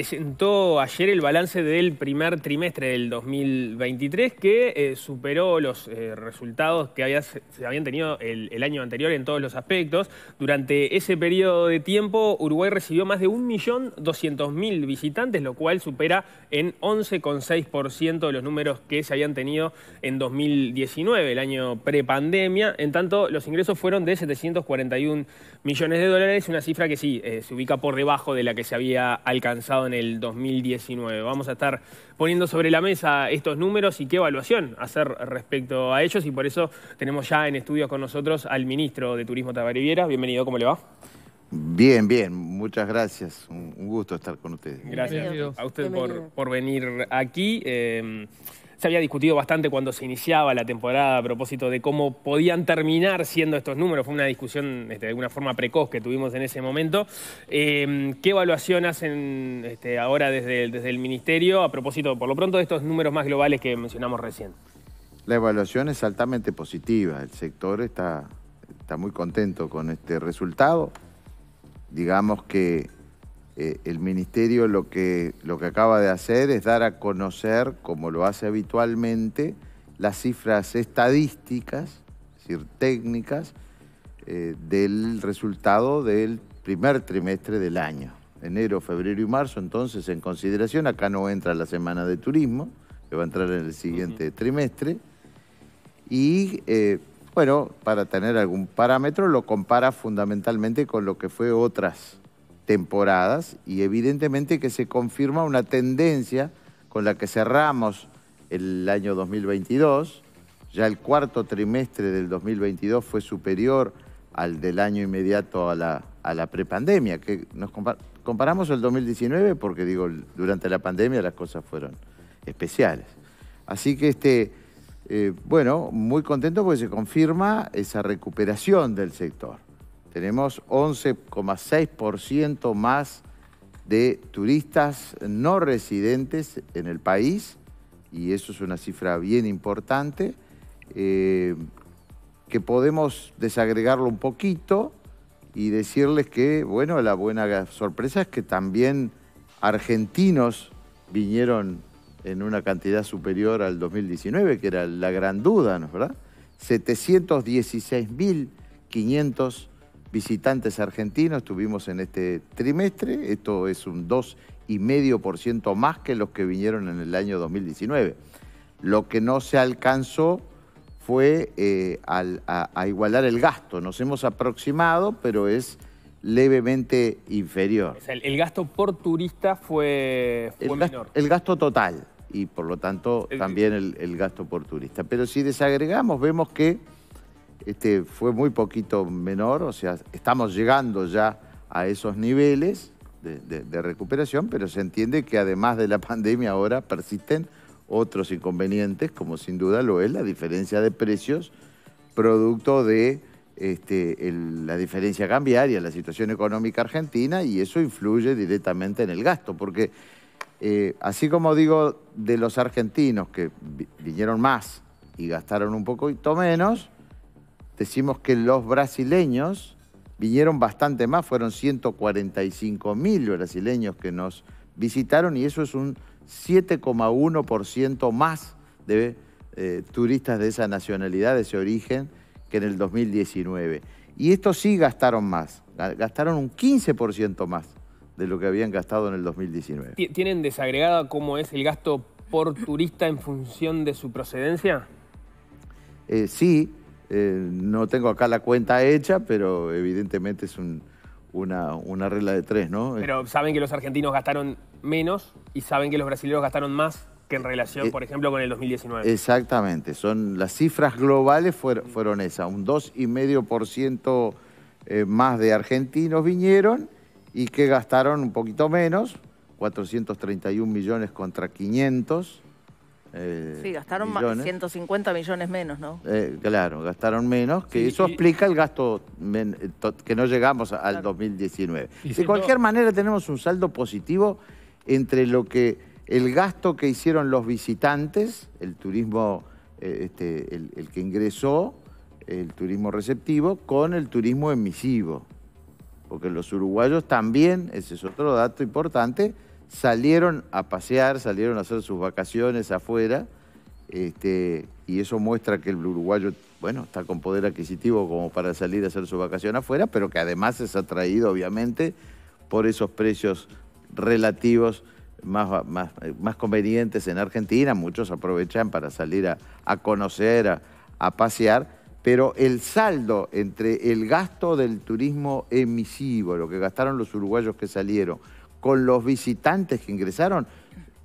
presentó ayer el balance del primer trimestre del 2023 que eh, superó los eh, resultados que se habían tenido el, año anterior en todos los aspectos. Durante ese periodo de tiempo, Uruguay recibió más de 1.200.000 visitantes, lo cual supera en 11,6% los números que se habían tenido en 2019, el año prepandemia. En tanto, los ingresos fueron de 741 millones de dólares, una cifra que sí eh, se ubica por debajo de la que se había alcanzado en el 2019. Vamos a estar poniendo sobre la mesa estos números y qué evaluación hacer respecto a ellos y por eso tenemos ya en estudio con nosotros al ministro de Turismo Tabariviera. Bienvenido, ¿cómo le va? Bien, bien, muchas gracias. Un, gusto estar con ustedes. Gracias a usted por, venir aquí. Eh, se había discutido bastante cuando se iniciaba la temporada a propósito de cómo podían terminar siendo estos números. Fue una discusión este, de alguna forma precoz que tuvimos en ese momento. Em, ¿Qué evaluación hacen este, ahora desde, desde el Ministerio a propósito, por lo pronto, de estos números más globales que mencionamos recién? La evaluación es altamente positiva. El sector está, está muy contento con este resultado. Digamos que eh, el Ministerio lo que, lo que acaba de hacer es dar a conocer, como lo hace habitualmente, las cifras estadísticas, es decir, técnicas, eh, del resultado del primer trimestre del año. Enero, febrero y marzo, entonces, en consideración, acá no entra la semana de turismo, que va a entrar en el siguiente trimestre. Y eh, bueno, para tener algún parámetro, lo compara fundamentalmente con lo que fue otras temporadas y evidentemente que se confirma una tendencia con la que cerramos el año 2022. Ya el cuarto trimestre del 2022 fue superior al del año inmediato a la, prepandemia. Que nos comparamos el 2019 porque, digo, durante la pandemia las cosas fueron especiales. Así que, este, eh, bueno, muy contento porque se confirma esa recuperación del sector. Tenemos 11,6% más de turistas no residentes en el país, y eso es una cifra bien importante, eh, que podemos desagregarlo un poquito y decirles que, bueno, la buena sorpresa es que también argentinos vinieron en una cantidad superior al 2019, que era la gran duda, ¿no es verdad? 716.500 visitantes argentinos estuvimos en este trimestre. Esto es un 2,5% más que los que vinieron en el año 2019. Lo que no se alcanzó fue eh, a, igualar el gasto. Nos hemos aproximado, pero es levemente inferior. el, gasto por turista fue, el menor. Gasto, el gasto total y por lo tanto también el gasto por turista. Pero si desagregamos, vemos que este, fue muy poquito menor, o sea, estamos llegando ya a esos niveles de, recuperación, pero se entiende que además de la pandemia ahora persisten otros inconvenientes, como sin duda lo es la diferencia de precios, producto de este, la diferencia cambiaria, la situación económica argentina, y eso influye directamente en el gasto, porque eh, así como digo de los argentinos que vinieron más y gastaron un poquito menos, decimos que los brasileños vinieron bastante más, fueron 145 mil brasileños que nos visitaron y eso es un 7,1% más de eh, turistas de esa nacionalidad, de ese origen, que en el 2019. Y estos sí gastaron más, gastaron un 15% más de lo que habían gastado en el 2019. ¿Tienen desagregada cómo es el gasto por turista en función de su procedencia? Eh, sí, eh, no tengo acá la cuenta hecha, pero evidentemente es una, regla de tres, ¿no? Pero saben que los argentinos gastaron menos y saben que los brasileños gastaron más que en relación, eh, por ejemplo, con el 2019. Exactamente, son las cifras globales fueron, esas, un 2,5% ciento eh, más de argentinos vinieron y que gastaron un poquito menos, 431 millones contra 500 eh, sí, gastaron más 150 millones menos, ¿no? Eh, claro, gastaron menos, que eso explica el gasto eh, que no llegamos al 2019. de cualquier manera tenemos un saldo positivo entre lo que el gasto que hicieron los visitantes, el turismo, este, el, que ingresó, el turismo receptivo, con el turismo emisivo. Porque los uruguayos también, ese es otro dato importante, salieron a pasear, salieron a hacer sus vacaciones afuera, este, y eso muestra que el uruguayo, bueno, está con poder adquisitivo como para salir a hacer su vacación afuera, pero que además es atraído, obviamente, por esos precios relativos más, más, convenientes en Argentina. Muchos aprovechan para salir a, conocer, a pasear pero el saldo entre el gasto del turismo emisivo, lo que gastaron los uruguayos que salieron, con los visitantes que ingresaron,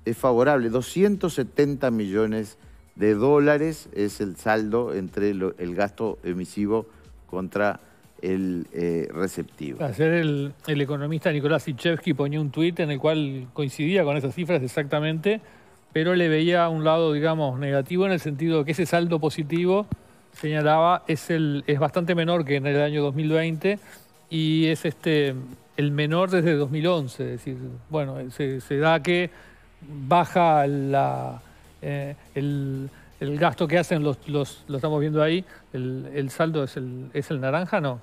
es favorable. 270 millones de dólares es el saldo entre el gasto emisivo contra el eh, receptivo. Ayer el, economista Nicolás Sichevsky ponía un tuit en el cual coincidía con esas cifras exactamente, pero le veía un lado, digamos, negativo en el sentido de que ese saldo positivo, señalaba, es, el, es bastante menor que en el año 2020 y es este el menor desde 2011. Es decir, bueno, se, da que baja la, eh, el, gasto que hacen, los, los, lo estamos viendo ahí, el, saldo es el, es el naranja, ¿no?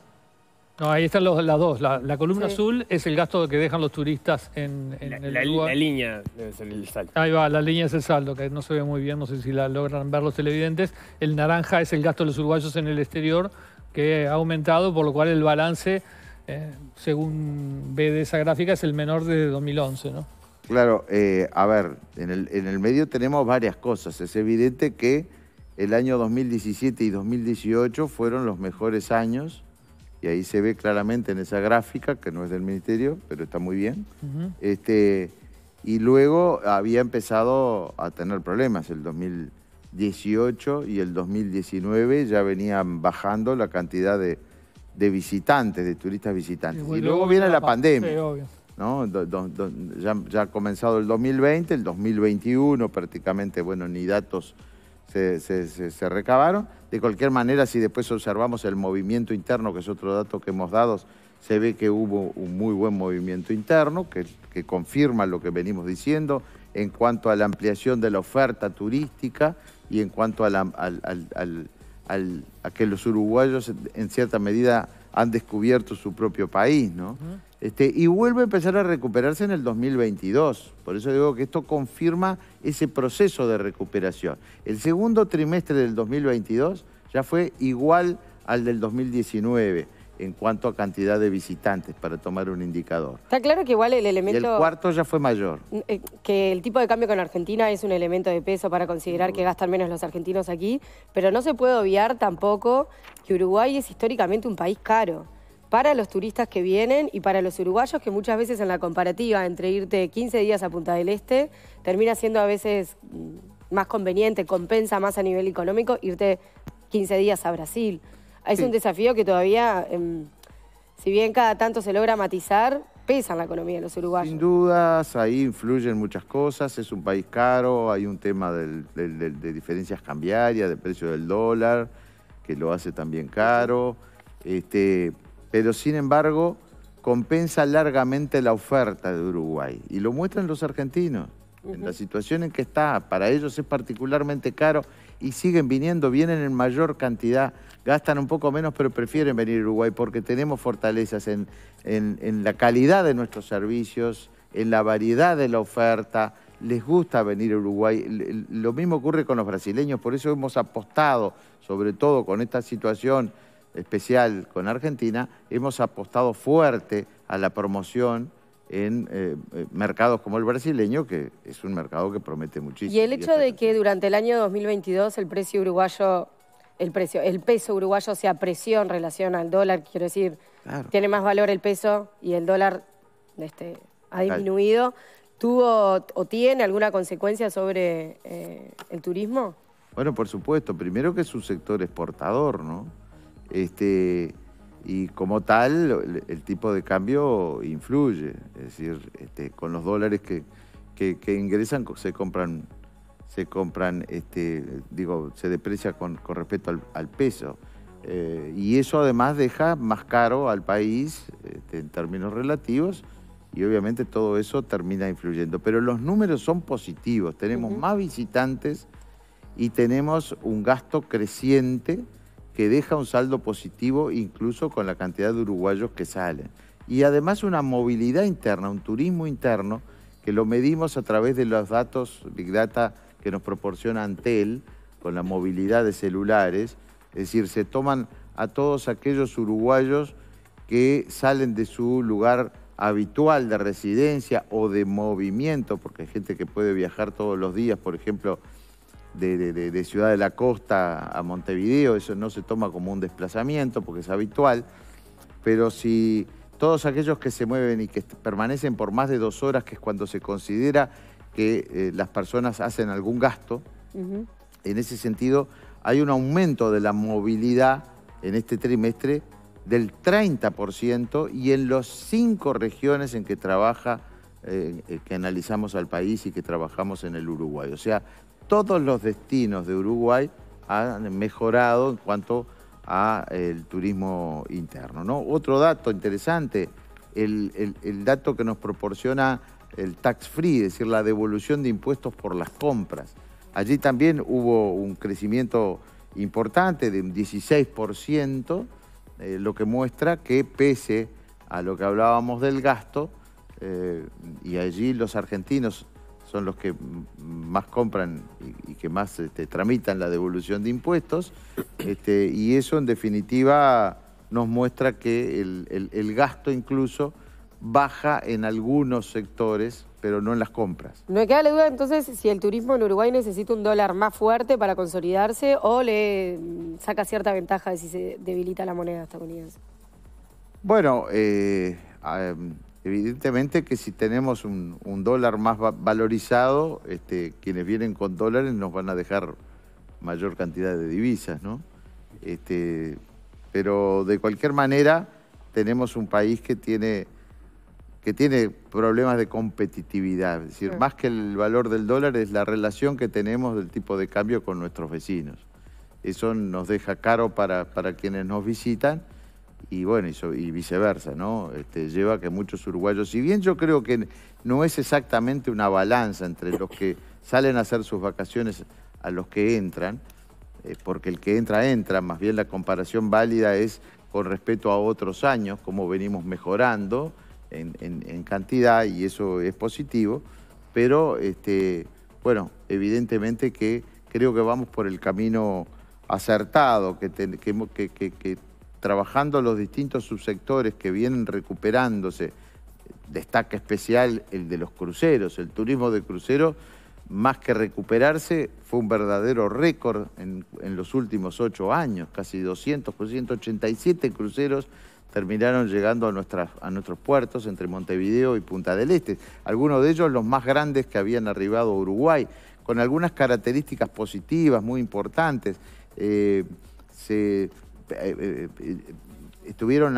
No, ahí están los, las dos. La, columna azul es el gasto que dejan los turistas en, el la línea es el saldo. Ahí va, la línea es el saldo, que no se ve muy bien, no sé si la logran ver los televidentes. El naranja es el gasto de los uruguayos en el exterior, que ha aumentado, por lo cual el balance eh, según ve de esa gráfica, es el menor de 2011, ¿no? Claro, eh, a ver, en el, en el medio tenemos varias cosas. Es evidente que el año 2017 y 2018 fueron los mejores años, y ahí se ve claramente en esa gráfica, que no es del Ministerio, pero está muy bien. este, y luego había empezado a tener problemas el 2018 y el 2019 ya venían bajando la cantidad de, de visitantes, de turistas visitantes. Y, luego viene la, pandemia. ya, ha comenzado el 2020, el 2021 prácticamente, bueno, ni datos se, recabaron. De cualquier manera, si después observamos el movimiento interno, que es otro dato que hemos dado, se ve que hubo un muy buen movimiento interno, que, confirma lo que venimos diciendo en cuanto a la ampliación de la oferta turística y en cuanto al, a que los uruguayos en cierta medida han descubierto su propio país, ¿no? Este, y vuelve a empezar a recuperarse en el 2022. Por eso digo que esto confirma ese proceso de recuperación. El segundo trimestre del 2022 ya fue igual al del 2019 en cuanto a cantidad de visitantes para tomar un indicador. Está claro que igual el elemento... el cuarto ya fue mayor. Eh, que el tipo de cambio con Argentina es un elemento de peso para considerar que gastan menos los argentinos aquí, pero no se puede obviar tampoco que Uruguay es históricamente un país caro para los turistas que vienen y para los uruguayos que muchas veces en la comparativa entre irte 15 días a Punta del Este termina siendo a veces mm, más conveniente, compensa más a nivel económico irte 15 días a Brasil es un desafío que todavía, em, si bien cada tanto se logra matizar, pesa en la economía de los uruguayos. Sin dudas, ahí influyen muchas cosas, es un país caro, hay un tema de diferencias cambiarias, de precio del dólar, que lo hace también caro, este, pero sin embargo compensa largamente la oferta de Uruguay, y lo muestran los argentinos, en la situación en que está, para ellos es particularmente caro y siguen viniendo, vienen en mayor cantidad, gastan un poco menos, pero prefieren venir a Uruguay porque tenemos fortalezas en, la calidad de nuestros servicios, en la variedad de la oferta, les gusta venir a Uruguay. Lo mismo ocurre con los brasileños, por eso hemos apostado, sobre todo con esta situación especial con Argentina, hemos apostado fuerte a la promoción en eh, eh, mercados como el brasileño, que es un mercado que promete muchísimo. Y el hecho de que durante el año 2022 el precio uruguayo, el precio, el peso uruguayo se apreció en relación al dólar, quiero decir, tiene más valor el peso y el dólar este, ha disminuido, ¿tuvo o tiene alguna consecuencia sobre eh, el turismo? Bueno, por supuesto. Primero que es un sector exportador, ¿no? Este, y como tal el, tipo de cambio influye, es decir, este, con los dólares que, que, ingresan se compran, se compran, este, digo, se deprecia con, respecto al, peso. Eh, y eso además deja más caro al país este, en términos relativos y obviamente todo eso termina influyendo. Pero los números son positivos, tenemos más visitantes y tenemos un gasto creciente que deja un saldo positivo incluso con la cantidad de uruguayos que salen. Y además una movilidad interna, un turismo interno, que lo medimos a través de los datos Big Data que nos proporciona Antel, con la movilidad de celulares, es decir, se toman a todos aquellos uruguayos que salen de su lugar habitual de residencia o de movimiento, porque hay gente que puede viajar todos los días, por ejemplo, de, Ciudad de la Costa a Montevideo, eso no se toma como un desplazamiento porque es habitual, pero si todos aquellos que se mueven y que permanecen por más de dos horas, que es cuando se considera que eh, las personas hacen algún gasto, en ese sentido hay un aumento de la movilidad en este trimestre del 30% y en las cinco regiones en que trabaja, eh, eh, que analizamos al país y que trabajamos en el Uruguay. O sea, todos los destinos de Uruguay han mejorado en cuanto al turismo interno. Otro dato interesante, el, dato que nos proporciona el tax free, es decir, la devolución de impuestos por las compras. Allí también hubo un crecimiento importante de un 16%, eh, lo que muestra que pese a lo que hablábamos del gasto, eh, y allí los argentinos son los que más compran y, que más este, tramitan la devolución de impuestos, este, y eso en definitiva nos muestra que el, gasto incluso baja en algunos sectores, pero no en las compras. No me queda la duda entonces si el turismo en Uruguay necesita un dólar más fuerte para consolidarse o le mm, saca cierta ventaja de si se debilita la moneda estadounidense. Bueno, eh, mm, Evidentemente que si tenemos un, dólar más valorizado, este, quienes vienen con dólares nos van a dejar mayor cantidad de divisas, ¿no? Este, pero de cualquier manera tenemos un país que tiene, que tiene problemas de competitividad. Es decir, más que el valor del dólar es la relación que tenemos del tipo de cambio con nuestros vecinos. Eso nos deja caro para, para quienes nos visitan y bueno, y, viceversa, ¿no? Este, lleva a que muchos uruguayos, si bien yo creo que no es exactamente una balanza entre los que salen a hacer sus vacaciones a los que entran, eh, porque el que entra, entra, más bien la comparación válida es con respecto a otros años, cómo venimos mejorando en, cantidad y eso es positivo, pero este, bueno, evidentemente que creo que vamos por el camino acertado que, tenemos, que trabajando los distintos subsectores que vienen recuperándose. Destaca especial el de los cruceros, el turismo de crucero, más que recuperarse, fue un verdadero récord en, los últimos ocho años, casi 200, 187 cruceros terminaron llegando a, nuestras, a nuestros puertos entre Montevideo y Punta del Este. Algunos de ellos los más grandes que habían arribado a Uruguay, con algunas características positivas muy importantes. Eh, se eh, eh, eh, estuvieron,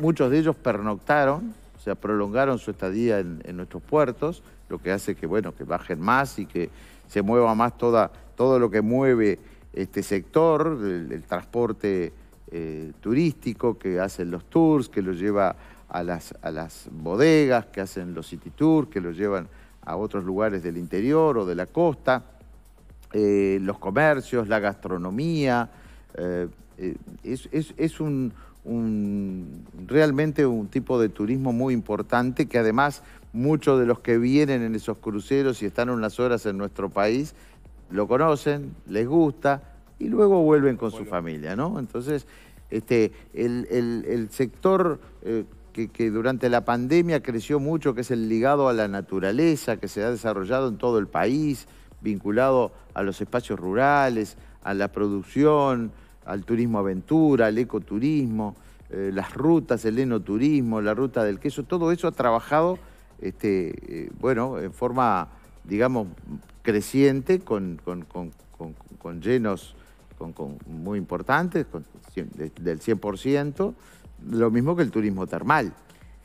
muchos de ellos pernoctaron, o sea, prolongaron su estadía en, nuestros puertos, lo que hace que, bueno, que bajen más y que se mueva más toda, todo lo que mueve este sector, el, transporte turístico que hacen los tours, que los lleva a las, bodegas, que hacen los city tours, que los llevan a otros lugares del interior o de la costa, los comercios, la gastronomía, eh, eh, es, un, realmente un tipo de turismo muy importante que además muchos de los que vienen en esos cruceros y están unas horas en nuestro país lo conocen, les gusta y luego vuelven con su familia, ¿no? Entonces, este, el, sector eh, que, durante la pandemia creció mucho, que es el ligado a la naturaleza, que se ha desarrollado en todo el país, vinculado a los espacios rurales, a la producción, al turismo aventura, al ecoturismo, eh, las rutas, el enoturismo, la ruta del queso, todo eso ha trabajado, este, eh, bueno, en forma, digamos, creciente, con, con, con, llenos muy importantes, del 100%, lo mismo que el turismo termal.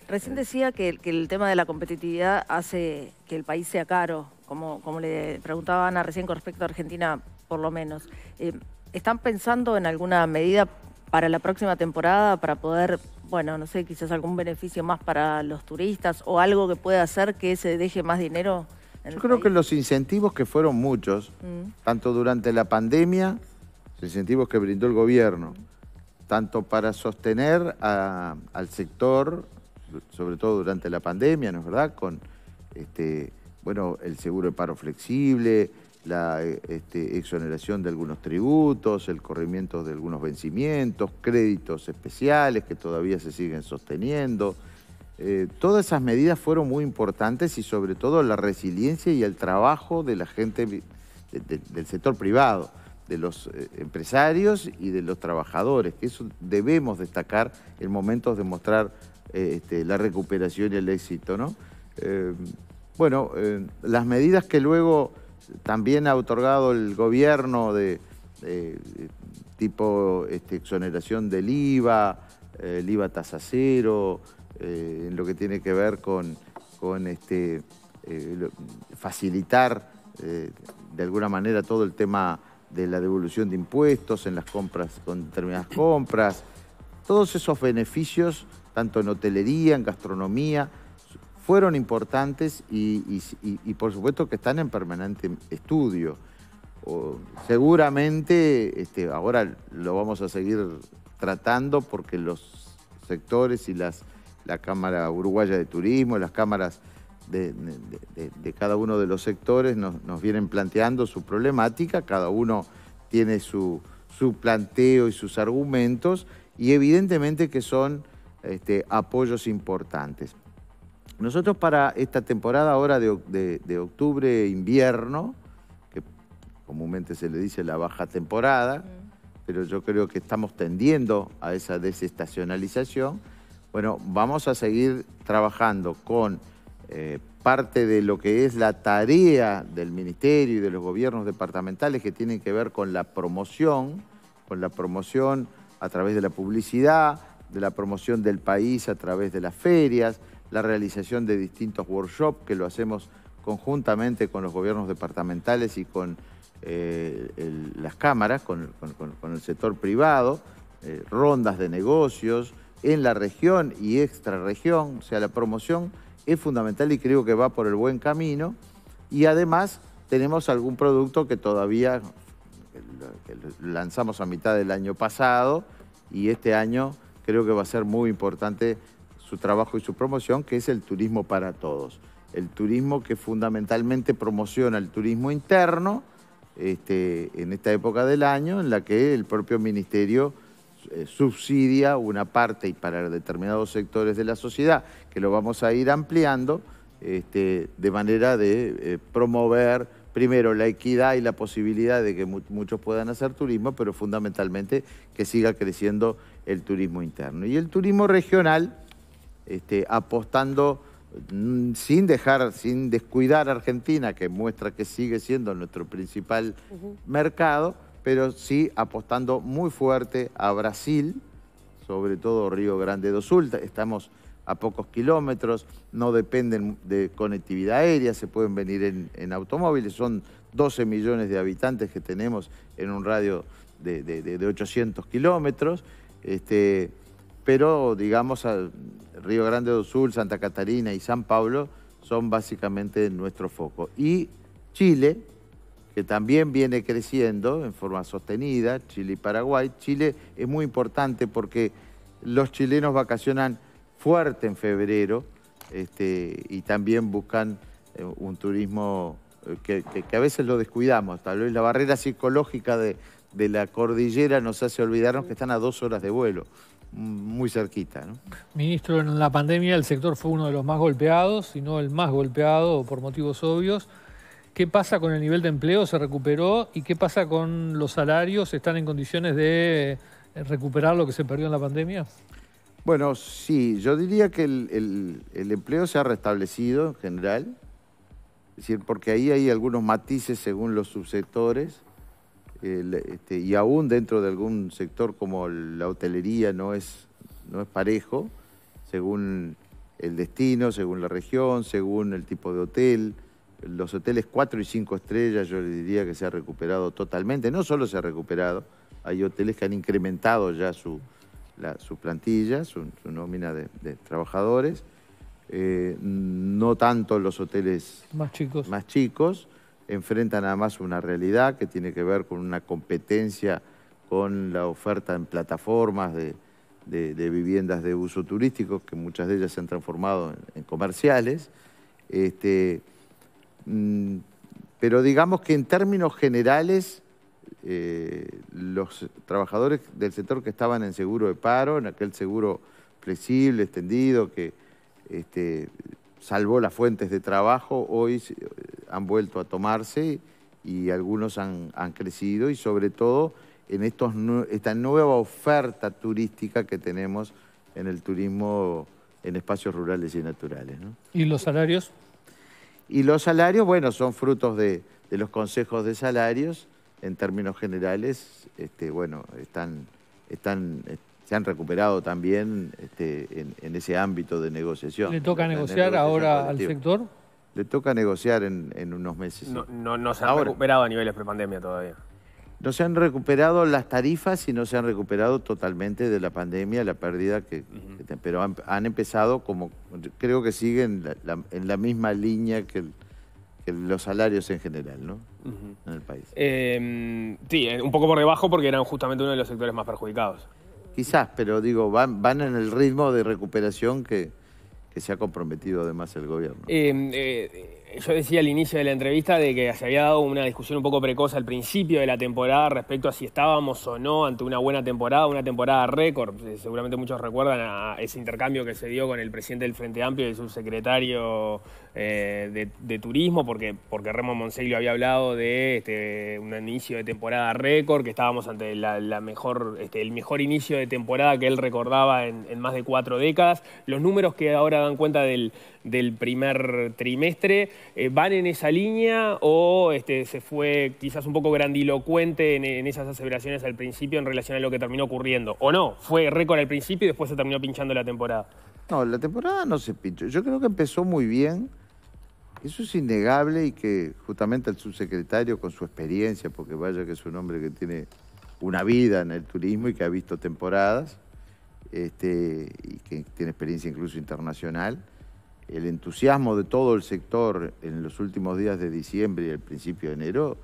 Recién decía que, el tema de la competitividad hace que el país sea caro, como, como le preguntaba Ana recién con respecto a Argentina, por lo menos. Eh, ¿Están pensando en alguna medida para la próxima temporada para poder, bueno, no sé, quizás algún beneficio más para los turistas o algo que pueda hacer que se deje más dinero? En Yo creo que los incentivos que fueron muchos, mm. tanto durante la pandemia, los incentivos que brindó el gobierno, tanto para sostener al sector, sobre todo durante la pandemia, ¿no es verdad? Con este, bueno, el seguro de paro flexible, la este, exoneración de algunos tributos, el corrimiento de algunos vencimientos, créditos especiales que todavía se siguen sosteniendo. Eh, todas esas medidas fueron muy importantes y sobre todo la resiliencia y el trabajo de la gente del sector privado, de los eh, empresarios y de los trabajadores, que eso debemos destacar en momentos de mostrar eh, este, la recuperación y el éxito. ¿no? bueno, las medidas que luego también ha otorgado el gobierno de, tipo este, exoneración del IVA, eh, el IVA tasa cero, eh, en lo que tiene que ver con, este, eh, facilitar de alguna manera todo el tema de la devolución de impuestos en las compras, con determinadas compras, todos esos beneficios, tanto en hotelería, en gastronomía, fueron importantes y, por supuesto que están en permanente estudio. seguramente este, ahora lo vamos a seguir tratando porque los sectores y las, la Cámara Uruguaya de Turismo, las cámaras de, cada uno de los sectores nos, vienen planteando su problemática, cada uno tiene su, su planteo y sus argumentos y evidentemente que son este, apoyos importantes. Nosotros para esta temporada ahora de, octubre-invierno, que comúnmente se le dice la baja temporada, pero yo creo que estamos tendiendo a esa desestacionalización, bueno, vamos a seguir trabajando con eh, parte de lo que es la tarea del Ministerio y de los gobiernos departamentales que tienen que ver con la promoción, con la promoción a través de la publicidad, de la promoción del país a través de las ferias, la realización de distintos workshops que lo hacemos conjuntamente con los gobiernos departamentales y con eh, las cámaras, con, el sector privado, eh, rondas de negocios en la región y extrarregión, o sea, la promoción es fundamental y creo que va por el buen camino. Y además tenemos algún producto que todavía lanzamos a mitad del año pasado y este año creo que va a ser muy importante su trabajo y su promoción, que es el turismo para todos. El turismo que fundamentalmente promociona el turismo interno este, en esta época del año en la que el propio ministerio eh, subsidia una parte y para determinados sectores de la sociedad, que lo vamos a ir ampliando este, de manera de eh, promover primero la equidad y la posibilidad de que muchos puedan hacer turismo, pero fundamentalmente que siga creciendo el turismo interno. Y el turismo regional este, apostando mm, sin dejar, sin descuidar a Argentina, que muestra que sigue siendo nuestro principal mercado, pero sí apostando muy fuerte a Brasil, sobre todo Río Grande do Sul. Estamos a pocos kilómetros, no dependen de conectividad aérea, se pueden venir en, automóviles, son 12 millones de habitantes que tenemos en un radio de, 800 kilómetros. Este, pero digamos Río Grande do Sul, Santa Catarina y San Pablo son básicamente nuestro foco. Y Chile, que también viene creciendo en forma sostenida, Chile y Paraguay. Chile es muy importante porque los chilenos vacacionan fuerte en febrero este, y también buscan eh, un turismo eh, que, a veces lo descuidamos. Tal vez la barrera psicológica de la cordillera nos hace olvidarnos que están a dos horas de vuelo muy cerquita. ¿no? Ministro, en la pandemia el sector fue uno de los más golpeados, si no el más golpeado por motivos obvios. ¿Qué pasa con el nivel de empleo? ¿Se recuperó? ¿Y qué pasa con los salarios? ¿Están en condiciones de eh, recuperar lo que se perdió en la pandemia? Bueno, sí, yo diría que el, empleo se ha restablecido en general, es decir, porque ahí hay algunos matices según los subsectores este, y aún dentro de algún sector como la hotelería no es, no es parejo, según el destino, según la región, según el tipo de hotel. Los hoteles 4 y 5 estrellas yo le diría que se ha recuperado totalmente, no solo se ha recuperado, hay hoteles que han incrementado ya su, la, su plantilla, su, nómina de, trabajadores, eh, no tanto los hoteles más chicos. Más chicos enfrentan más una realidad que tiene que ver con una competencia con la oferta en plataformas de, viviendas de uso turístico, que muchas de ellas se han transformado en, comerciales. Este, mm, pero digamos que en términos generales, eh, los trabajadores del sector que estaban en seguro de paro, en aquel seguro flexible, extendido, que este, salvo las fuentes de trabajo, hoy eh, han vuelto a tomarse y algunos han, crecido y sobre todo en estos, esta nueva oferta turística que tenemos en el turismo en espacios rurales y naturales. ¿Y los salarios? Y los salarios, bueno, son frutos de, los consejos de salarios. En términos generales, este, bueno, están, están se han recuperado también este, en, ese ámbito de negociación. ¿Le toca negociar ahora al sector? Le toca negociar en, unos meses. No, no, se han recuperado a niveles prepandemia todavía. No se han recuperado las tarifas y no se han recuperado totalmente de la pandemia, la pérdida que... pero han, empezado como... Creo que siguen en la misma línea que, los salarios en general, ¿no? En el país. Eh, sí, eh, un poco por debajo porque eran justamente uno de los sectores más perjudicados. Quizás, pero digo, van, en el ritmo de recuperación que, se ha comprometido además el gobierno. Eh, eh, yo decía al inicio de la entrevista de que se había dado una discusión un poco precoz al principio de la temporada respecto a si estábamos o no ante una buena temporada, una temporada récord. Eh, seguramente muchos recuerdan a ese intercambio que se dio con el presidente del Frente Amplio y el subsecretario eh, de, turismo, porque, porque Remo Monseglio había hablado de este, un inicio de temporada récord, que estábamos ante este, el mejor inicio de temporada que él recordaba en, más de cuatro décadas. Los números que ahora dan cuenta del, primer trimestre eh, van en esa línea o este, se fue quizás un poco grandilocuente en, en esas aseveraciones al principio en relación a lo que terminó ocurriendo. O no, fue récord al principio y después se terminó pinchando la temporada. No, la temporada no se pinchó. Yo creo que empezó muy bien. Eso es innegable y que justamente el subsecretario con su experiencia, porque vaya que es un hombre que tiene una vida en el turismo y que ha visto temporadas, este, y que tiene experiencia incluso internacional, el entusiasmo de todo el sector en los últimos días de diciembre y el principio de enero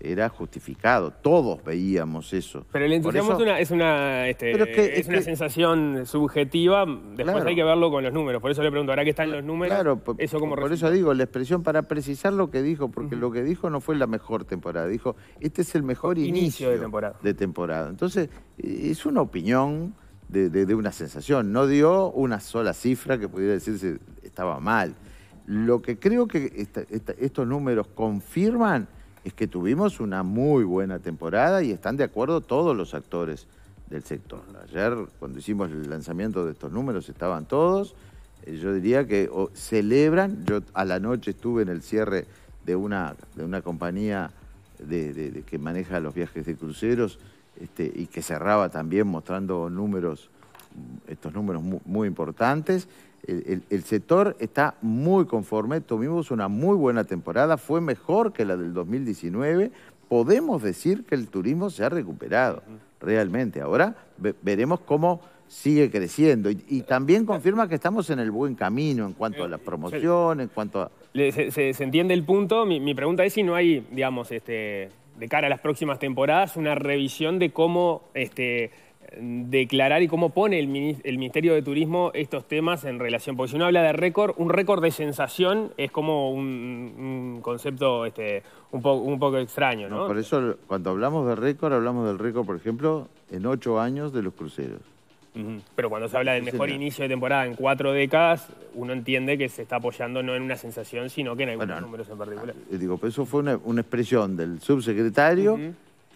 era justificado. Todos veíamos eso. Pero el entusiasmo es una, es una, este, sensación subjetiva. Después hay que verlo con los números. Por eso le pregunto, ¿ahora que están los números? por, eso como por digo, la expresión para precisar lo que dijo, porque lo que dijo no fue la mejor temporada. Dijo, este es el mejor inicio, de, temporada. de temporada. Entonces, es una opinión. De, de, una sensación. No dio una sola cifra que pudiera decirse estaba mal. Lo que creo que estos números confirman es que tuvimos una muy buena temporada y están de acuerdo todos los actores del sector. Ayer, cuando hicimos el lanzamiento de estos números, estaban todos. Eh, yo diría que celebran. Yo a la noche estuve en el cierre de una, de una compañía que maneja los viajes de cruceros este, y que cerraba también mostrando números, mm, estos números muy importantes el, sector está muy conforme, tuvimos una muy buena temporada, fue mejor que la del 2019, podemos decir que el turismo se ha recuperado realmente. Ahora veremos cómo sigue creciendo y, eh, también eh, confirma que estamos en el buen camino en cuanto eh, a la promoción, en cuanto a... Se, entiende el punto, mi, pregunta es si no hay, digamos, este, de cara a las próximas temporadas, una revisión de cómo... Este, declarar y cómo pone el, Ministerio de Turismo estos temas en relación, porque si uno habla de récord, un récord de sensación es como un, concepto este, un, poco extraño, ¿no? Por eso cuando hablamos de récord, hablamos del récord, por ejemplo, en ocho años de los cruceros. Pero cuando se habla del mejor inicio de temporada en cuatro décadas, uno entiende que se está apoyando no en una sensación, sino que en algunos números en particular. Ah, digo, eso fue una, expresión del subsecretario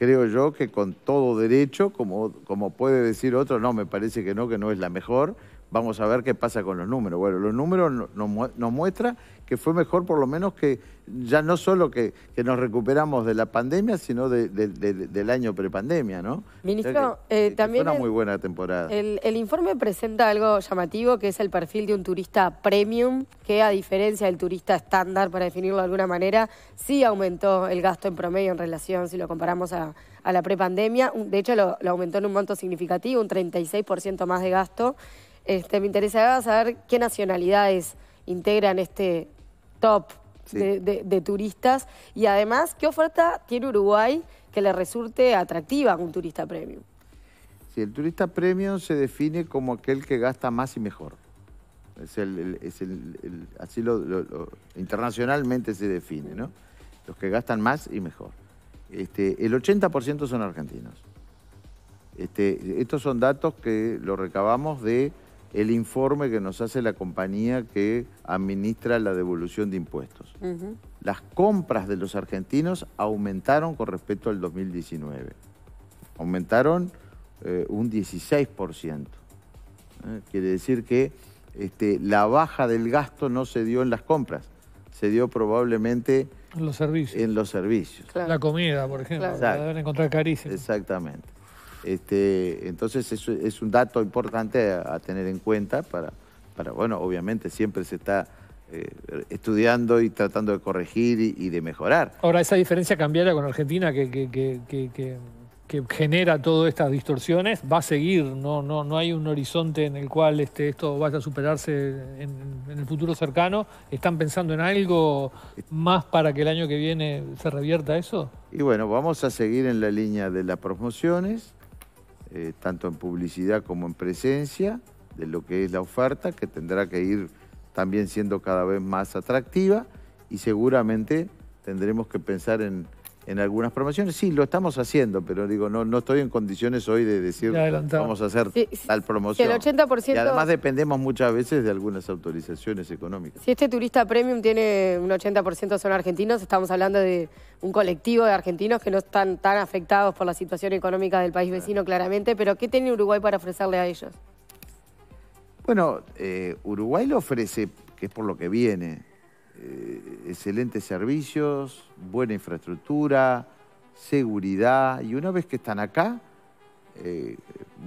creo yo que con todo derecho, como, como puede decir otro, no, me parece que no, que no es la mejor, Vamos a ver qué pasa con los números. Bueno, los números nos, muestran muestra que fue mejor por lo menos que ya no solo que, nos recuperamos de la pandemia, sino del año prepandemia, ¿no? Ministro, eh, eh, también... Fue una muy buena temporada. El, informe presenta algo llamativo, que es el perfil de un turista premium, que a diferencia del turista estándar, para definirlo de alguna manera, sí aumentó el gasto en promedio en relación, si lo comparamos a, la prepandemia. De hecho, lo, lo aumentó en un monto significativo, un 36% más de gasto. Este, me interesaba saber qué nacionalidades integran este top de, turistas y además qué oferta tiene Uruguay que le resulte atractiva a un turista premium. Sí, el turista premium se define como aquel que gasta más y mejor. Es así lo, internacionalmente se define, ¿no? Los que gastan más y mejor. Este, el 80% son argentinos. Este, estos son datos que lo recabamos de el informe que nos hace la compañía que administra la devolución de impuestos. Las compras de los argentinos aumentaron con respecto al 2019. Aumentaron eh, un 16%. Eh, quiere decir que este, la baja del gasto no se dio en las compras, se dio probablemente... En los servicios. En los servicios. La comida, por ejemplo, la deben encontrar carísima. Exactamente. Este, entonces es, es un dato importante a, tener en cuenta para, bueno, obviamente siempre se está eh, estudiando y tratando de corregir y, de mejorar. Ahora, esa diferencia cambiaria con Argentina que, que, que, que genera todas estas distorsiones va a seguir, no, no, no hay un horizonte en el cual este, esto vaya a superarse en, el futuro cercano. ¿Están pensando en algo más para que el año que viene se revierta eso? Y bueno, vamos a seguir en la línea de las promociones, eh, tanto en publicidad como en presencia, de lo que es la oferta, que tendrá que ir también siendo cada vez más atractiva y seguramente tendremos que pensar en en algunas promociones. Sí, lo estamos haciendo, pero digo, no, no estoy en condiciones hoy de decir que vamos a hacer tal promoción. el 80%... Y además dependemos muchas veces de algunas autorizaciones económicas. Si este turista premium tiene un 80% son argentinos, estamos hablando de un colectivo de argentinos que no están tan afectados por la situación económica del país vecino claramente, pero ¿qué tiene Uruguay para ofrecerle a ellos? Bueno, eh, Uruguay lo ofrece, que es por lo que viene, eh, excelentes servicios, buena infraestructura, seguridad, y una vez que están acá, eh,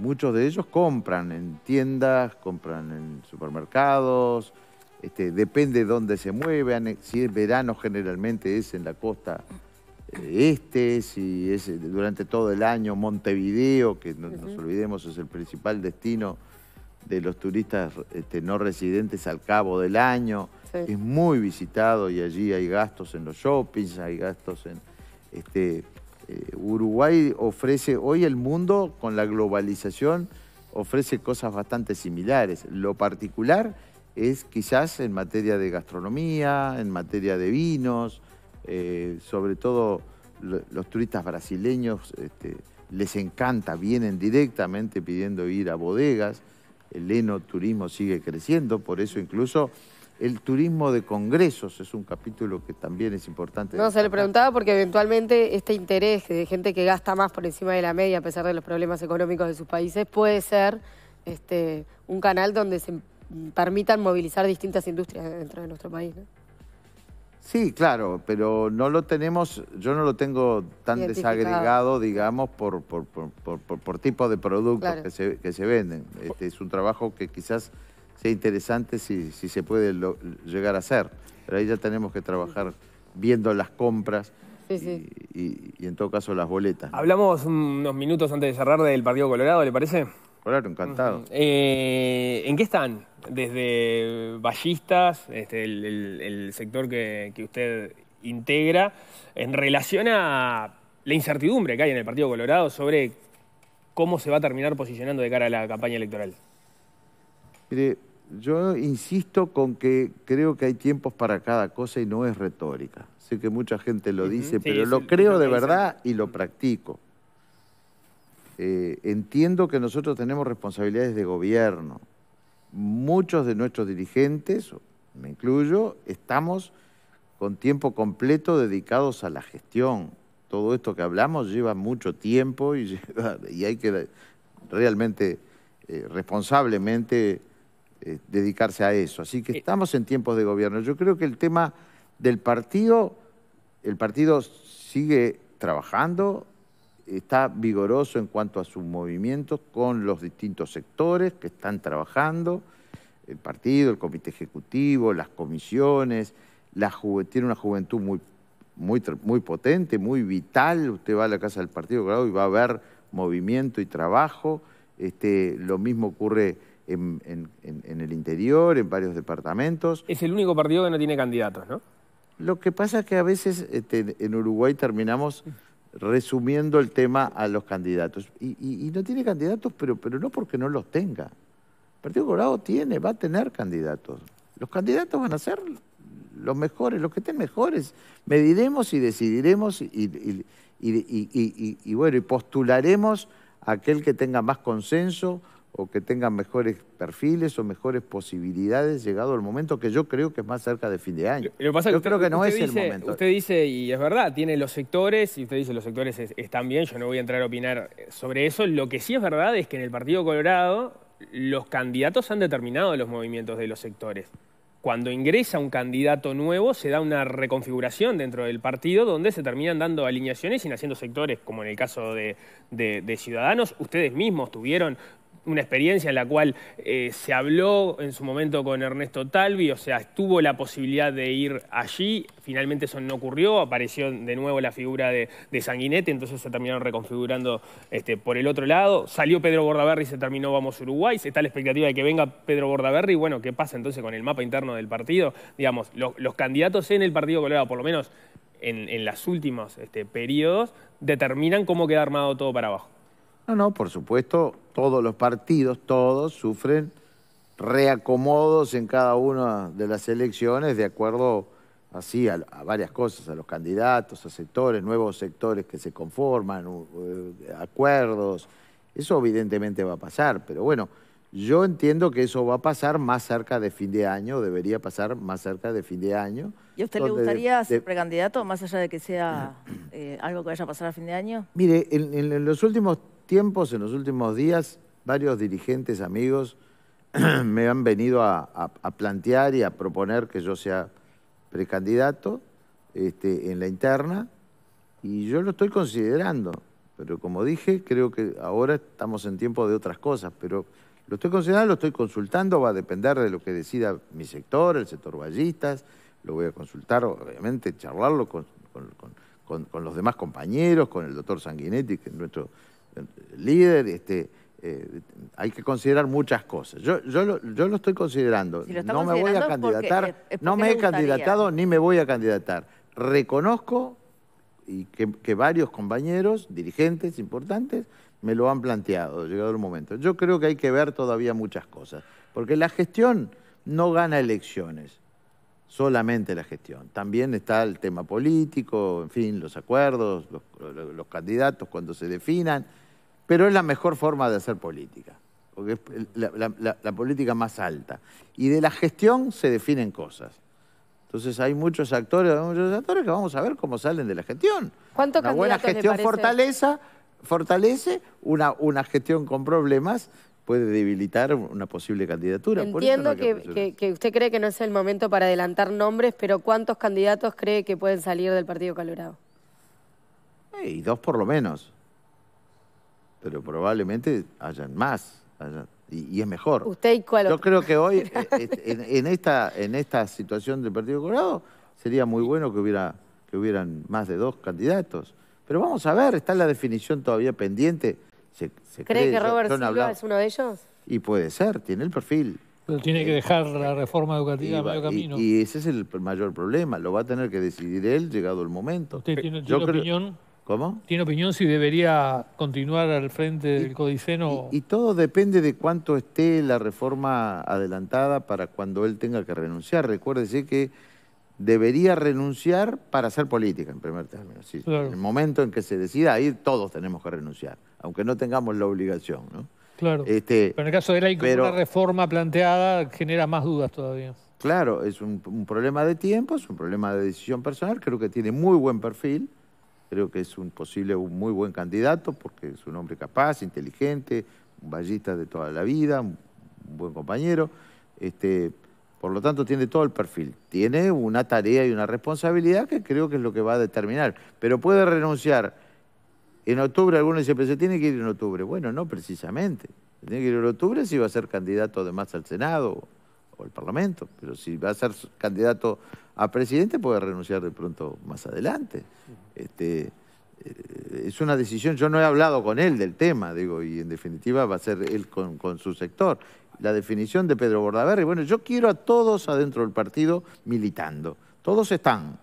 muchos de ellos compran en tiendas, compran en supermercados, este, depende de dónde se muevan, eh, si es verano generalmente es en la costa este, si es durante todo el año Montevideo, que no nos olvidemos es el principal destino de los turistas este, no residentes al cabo del año. Es muy visitado y allí hay gastos en los shoppings, hay gastos en... Este, eh, Uruguay ofrece, hoy el mundo con la globalización ofrece cosas bastante similares. Lo particular es quizás en materia de gastronomía, en materia de vinos, eh, sobre todo los turistas brasileños este, les encanta, vienen directamente pidiendo ir a bodegas el enoturismo sigue creciendo, por eso incluso el turismo de congresos es un capítulo que también es importante. No, se le preguntaba porque eventualmente este interés de gente que gasta más por encima de la media a pesar de los problemas económicos de sus países puede ser este, un canal donde se permitan movilizar distintas industrias dentro de nuestro país. Sí, claro, pero no lo tenemos, yo no lo tengo tan desagregado, digamos, por, por, por, tipo de productos que, se, que, se, venden. Este es un trabajo que quizás sea interesante si, se puede llegar a hacer, pero ahí ya tenemos que trabajar viendo las compras. y en todo caso las boletas. Hablamos unos minutos antes de cerrar del Partido Colorado, ¿le parece? claro, encantado. Eh, ¿En qué están? Desde Ballistas, este, el, sector que, usted integra, en relación a la incertidumbre que hay en el Partido Colorado sobre cómo se va a terminar posicionando de cara a la campaña electoral. Mire, yo insisto con que creo que hay tiempos para cada cosa y no es retórica. Sé que mucha gente lo dice, pero lo creo de verdad y lo practico. Eh, entiendo que nosotros tenemos responsabilidades de gobierno. Muchos de nuestros dirigentes, me incluyo, estamos con tiempo completo dedicados a la gestión. Todo esto que hablamos lleva mucho tiempo y, hay que realmente, eh, responsablemente, eh, dedicarse a eso. Así que estamos en tiempos de gobierno. Yo creo que el tema del partido, el partido sigue trabajando, está vigoroso en cuanto a sus movimientos con los distintos sectores que están trabajando, el partido, el comité ejecutivo, las comisiones, tiene una juventud muy, muy, muy potente, muy vital. Usted va a la casa del partido y va a ver movimiento y trabajo. Este, lo mismo ocurre en, el interior, en varios departamentos. Es el único partido que no tiene candidatos, ¿no? Lo que pasa es que a veces este, en Uruguay terminamos resumiendo el tema a los candidatos. Y, no tiene candidatos, pero, pero no porque no los tenga. El Partido Colorado tiene, va a tener candidatos. Los candidatos van a ser los mejores, los que estén mejores. Mediremos y decidiremos y, y bueno, y postularemos a aquel que tenga más consenso, o que tengan mejores perfiles o mejores posibilidades llegado el momento que yo creo que es más cerca de fin de año. yo creo que no es el momento. Usted dice, y es verdad, tiene los sectores, y usted dice los sectores están bien, yo no voy a entrar a opinar sobre eso. Lo que sí es verdad es que en el Partido Colorado los candidatos han determinado los movimientos de los sectores. Cuando ingresa un candidato nuevo se da una reconfiguración dentro del partido donde se terminan dando alineaciones y naciendo sectores, como en el caso de Ciudadanos. Ustedes mismos tuvieron una experiencia en la cual eh, se habló en su momento con Ernesto Talvi, o sea, estuvo la posibilidad de ir allí, finalmente eso no ocurrió, apareció de nuevo la figura de, Sanguinetti, entonces se terminaron reconfigurando este, por el otro lado, salió Pedro Bordaberry y se terminó Vamos Uruguay, está la expectativa de que venga Pedro Bordaberry, bueno, ¿qué pasa entonces con el mapa interno del partido? Digamos, los candidatos en el Partido Colorado, por lo menos en, en los últimos este, periodos, determinan cómo queda armado todo para abajo. No, no, por supuesto, todos los partidos, todos sufren reacomodos en cada una de las elecciones de acuerdo así a, varias cosas, a los candidatos, a sectores, nuevos sectores que se conforman, acuerdos. Eso evidentemente va a pasar, pero bueno, yo entiendo que eso va a pasar más cerca de fin de año, debería pasar más cerca de fin de año. ¿Y a usted le gustaría ser precandidato, más allá de que sea eh, algo que vaya a pasar a fin de año? Mire, en, en los últimos tiempos, en los últimos días, varios dirigentes amigos me han venido a, plantear y a proponer que yo sea precandidato este, en la interna y yo lo estoy considerando, pero como dije, creo que ahora estamos en tiempo de otras cosas, pero lo estoy considerando, lo estoy consultando, va a depender de lo que decida mi sector, el sector vallistas, lo voy a consultar, obviamente, charlarlo con, con los demás compañeros, con el doctor Sanguinetti, que es nuestro líder, este, eh, hay que considerar muchas cosas. Yo, yo, lo, yo lo estoy considerando. no me voy a candidatar, no me he candidatado ni me voy a candidatar. Reconozco que, varios compañeros, dirigentes importantes, me lo han planteado, llegado el momento. Yo creo que hay que ver todavía muchas cosas, porque la gestión no gana elecciones, solamente la gestión. También está el tema político, en fin, los acuerdos, los candidatos cuando se definan. Pero es la mejor forma de hacer política, porque es la, política más alta. Y de la gestión se definen cosas. Entonces hay muchos actores, muchos actores que vamos a ver cómo salen de la gestión. ¿Cuánto una buena gestión fortaleza, fortalece, una, una gestión con problemas puede debilitar una posible candidatura. Entiendo que, que, usted cree que no es el momento para adelantar nombres, pero ¿cuántos candidatos cree que pueden salir del Partido Colorado? dos por lo menos pero probablemente hayan más. y, es mejor. ¿Usted y cuál Yo creo que hoy, eh, en, esta, en esta situación del Partido Colorado, sería muy bueno que, hubiera, que hubieran más de dos candidatos. Pero vamos a ver, está la definición todavía pendiente. Se, ¿Cree, que Robert Silva es uno de ellos? Y puede ser, tiene el perfil. Pero tiene que dejar la reforma educativa en medio camino. Y, ese es el mayor problema, lo va a tener que decidir él llegado el momento. ¿Usted tiene, Yo opinión? ¿Cómo? ¿Tiene opinión si debería continuar al frente del Codiceno? Y, todo depende de cuánto esté la reforma adelantada para cuando él tenga que renunciar. Recuérdese que debería renunciar para hacer política, en primer término. En el momento en que se decida ir, todos tenemos que renunciar, aunque no tengamos la obligación, ¿no? Claro. Este, pero en el caso de la una reforma planteada genera más dudas todavía. Claro, es un problema de tiempo, es un problema de decisión personal, creo que tiene muy buen perfil Creo que es un posible, un muy buen candidato porque es un hombre capaz, inteligente, un ballista de toda la vida, un buen compañero. Este, por lo tanto, tiene todo el perfil. Tiene una tarea y una responsabilidad que creo que es lo que va a determinar. Pero puede renunciar. En octubre, algunos dicen, pero se tiene que ir en octubre. Bueno, no precisamente. Se tiene que ir en octubre si va a ser candidato además al Senado o el Parlamento, pero si va a ser candidato a presidente puede renunciar de pronto más adelante. Este, eh, es una decisión, yo no he hablado con él del tema, digo, y en definitiva va a ser él con, su sector. La definición de Pedro Bordaberry, bueno, yo quiero a todos adentro del partido militando, todos están,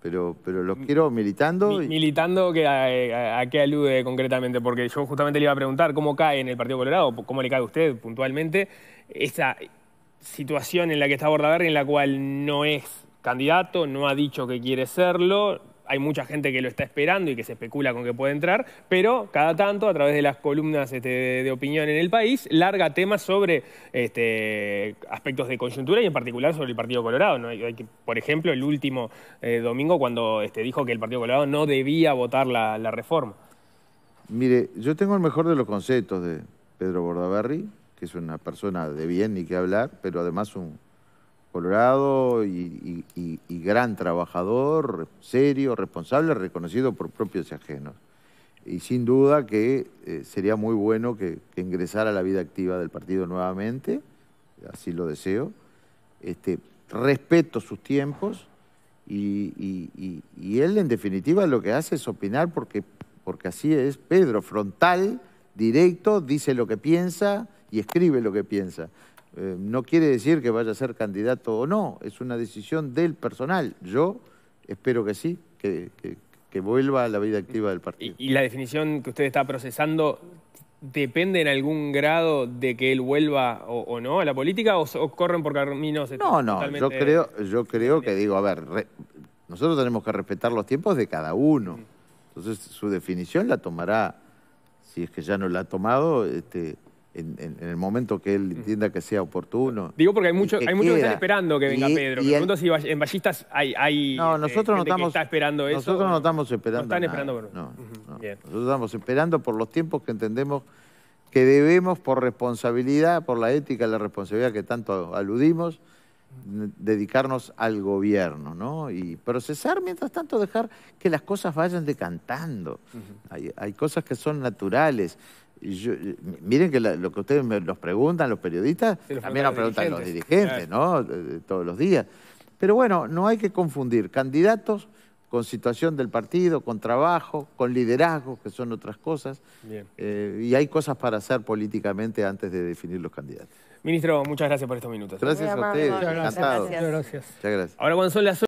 pero, pero los mm. quiero militando. Militando, que, a, qué alude concretamente? Porque yo justamente le iba a preguntar cómo cae en el Partido Colorado, cómo le cae a usted puntualmente esa situación en la que está Bordaberry, en la cual no es candidato, no ha dicho que quiere serlo, hay mucha gente que lo está esperando y que se especula con que puede entrar, pero cada tanto, a través de las columnas este, de opinión en el país, larga temas sobre este, aspectos de coyuntura y en particular sobre el Partido Colorado. por ejemplo, el último eh, domingo cuando este, dijo que el Partido Colorado no debía votar la, la reforma. Mire, yo tengo el mejor de los conceptos de Pedro Bordaberry, que es una persona de bien ni que hablar, pero además un colorado y, gran trabajador, serio, responsable, reconocido por propios y ajenos. Y sin duda que eh, sería muy bueno que, ingresara a la vida activa del partido nuevamente, así lo deseo. Este, respeto sus tiempos y, y, él en definitiva lo que hace es opinar porque, porque así es Pedro, frontal, directo, dice lo que piensa, y escribe lo que piensa. Eh, no quiere decir que vaya a ser candidato o no, es una decisión del personal. Yo espero que sí, que, vuelva a la vida activa del partido. ¿Y, la definición que usted está procesando depende en algún grado de que él vuelva o, no a la política o, corren por caminos No, no, yo creo, yo creo que digo, a ver, nosotros tenemos que respetar los tiempos de cada uno. Entonces su definición la tomará, si es que ya no la ha tomado, este, en, el momento que él mm. entienda que sea oportuno. Digo porque hay, muchos que están esperando que venga Pedro. Y si en Ballistas hay, eh, nosotros no que está esperando eso. Nosotros no estamos esperando No están esperando. Por... Nosotros estamos esperando por los tiempos que entendemos que debemos por responsabilidad, por la ética, la responsabilidad que tanto aludimos, dedicarnos al gobierno, ¿no? Y procesar, mientras tanto, dejar que las cosas vayan decantando. hay, cosas que son naturales. Yo, eh, miren que lo que ustedes me, nos preguntan, los periodistas, también nos preguntan los dirigentes, ¿no? Todos los días. Pero bueno, no hay que confundir candidatos con situación del partido, con trabajo, con liderazgo, que son otras cosas. Eh, y hay cosas para hacer políticamente antes de definir los candidatos. Ministro, muchas gracias por estos minutos. Gracias a ustedes. Muchas gracias. gracias. Ahora cuando